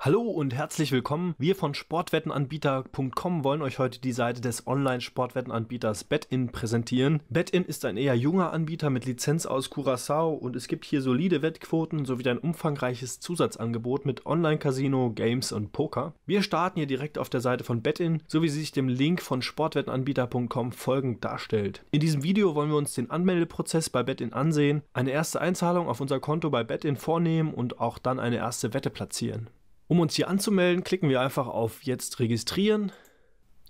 Hallo und herzlich willkommen. Wir von Sportwettenanbieter.com wollen euch heute die Seite des Online-Sportwettenanbieters BetIn präsentieren. BetIn ist ein eher junger Anbieter mit Lizenz aus Curacao und es gibt hier solide Wettquoten sowie ein umfangreiches Zusatzangebot mit Online-Casino, Games und Poker. Wir starten hier direkt auf der Seite von BetIn, so wie sie sich dem Link von Sportwettenanbieter.com folgend darstellt. In diesem Video wollen wir uns den Anmeldeprozess bei BetIn ansehen, eine erste Einzahlung auf unser Konto bei BetIn vornehmen und auch dann eine erste Wette platzieren. Um uns hier anzumelden, klicken wir einfach auf Jetzt registrieren.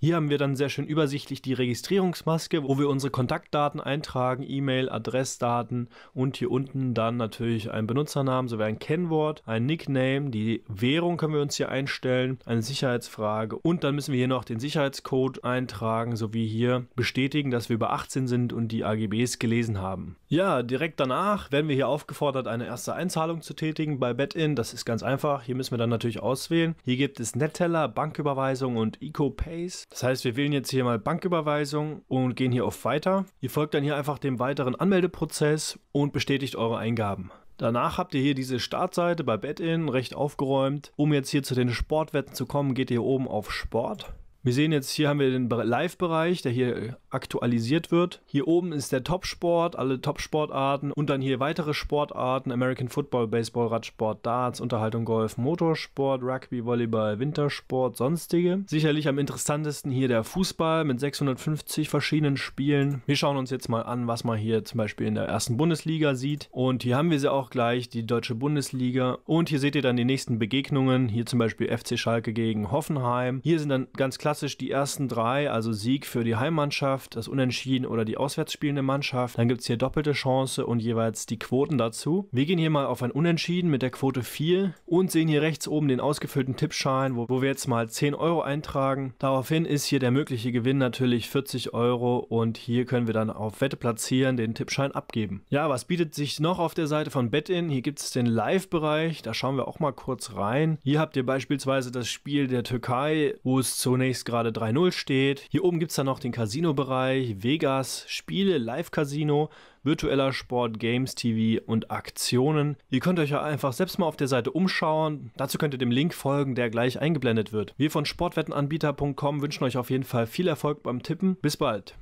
Hier haben wir dann sehr schön übersichtlich die Registrierungsmaske, wo wir unsere Kontaktdaten eintragen, E-Mail, Adressdaten und hier unten dann natürlich einen Benutzernamen sowie ein Kennwort, ein Nickname, die Währung können wir uns hier einstellen, eine Sicherheitsfrage und dann müssen wir hier noch den Sicherheitscode eintragen sowie hier bestätigen, dass wir über 18 sind und die AGBs gelesen haben. Ja, direkt danach werden wir hier aufgefordert, eine erste Einzahlung zu tätigen bei BetIn. Das ist ganz einfach. Hier müssen wir dann natürlich auswählen. Hier gibt es Netteller, Banküberweisung und EcoPays. Das heißt, wir wählen jetzt hier mal Banküberweisung und gehen hier auf Weiter. Ihr folgt dann hier einfach dem weiteren Anmeldeprozess und bestätigt eure Eingaben. Danach habt ihr hier diese Startseite bei Bet-In recht aufgeräumt. Um jetzt hier zu den Sportwetten zu kommen, geht ihr oben auf Sport. Wir sehen jetzt hier haben wir den Live-Bereich, der hier äh, aktualisiert wird. Hier oben ist der Topsport, alle Topsportarten und dann hier weitere Sportarten, American Football, Baseball, Radsport, Darts, Unterhaltung, Golf, Motorsport, Rugby, Volleyball, Wintersport, sonstige. Sicherlich am interessantesten hier der Fußball mit 650 verschiedenen Spielen. Wir schauen uns jetzt mal an, was man hier zum Beispiel in der ersten Bundesliga sieht. Und hier haben wir sie auch gleich, die deutsche Bundesliga. Und hier seht ihr dann die nächsten Begegnungen. Hier zum Beispiel FC Schalke gegen Hoffenheim. Hier sind dann ganz klassisch die ersten drei, also Sieg für die Heimmannschaft. Mannschaft, das Unentschieden oder die auswärts spielende Mannschaft. Dann gibt es hier doppelte Chance und jeweils die Quoten dazu. Wir gehen hier mal auf ein Unentschieden mit der Quote 4 und sehen hier rechts oben den ausgefüllten Tippschein, wo, wo wir jetzt mal 10 Euro eintragen. Daraufhin ist hier der mögliche Gewinn natürlich 40 Euro und hier können wir dann auf Wette platzieren den Tippschein abgeben. Ja, was bietet sich noch auf der Seite von BetIn? Hier gibt es den Live-Bereich, da schauen wir auch mal kurz rein. Hier habt ihr beispielsweise das Spiel der Türkei, wo es zunächst gerade 3-0 steht. Hier oben gibt es dann noch den Casino-Bereich Spielbereich, Vegas, Spiele, Live-Casino, virtueller Sport, Games, TV und Aktionen. Ihr könnt euch ja einfach selbst mal auf der Seite umschauen. Dazu könnt ihr dem Link folgen, der gleich eingeblendet wird. Wir von sportwettenanbieter.com wünschen euch auf jeden Fall viel Erfolg beim Tippen. Bis bald.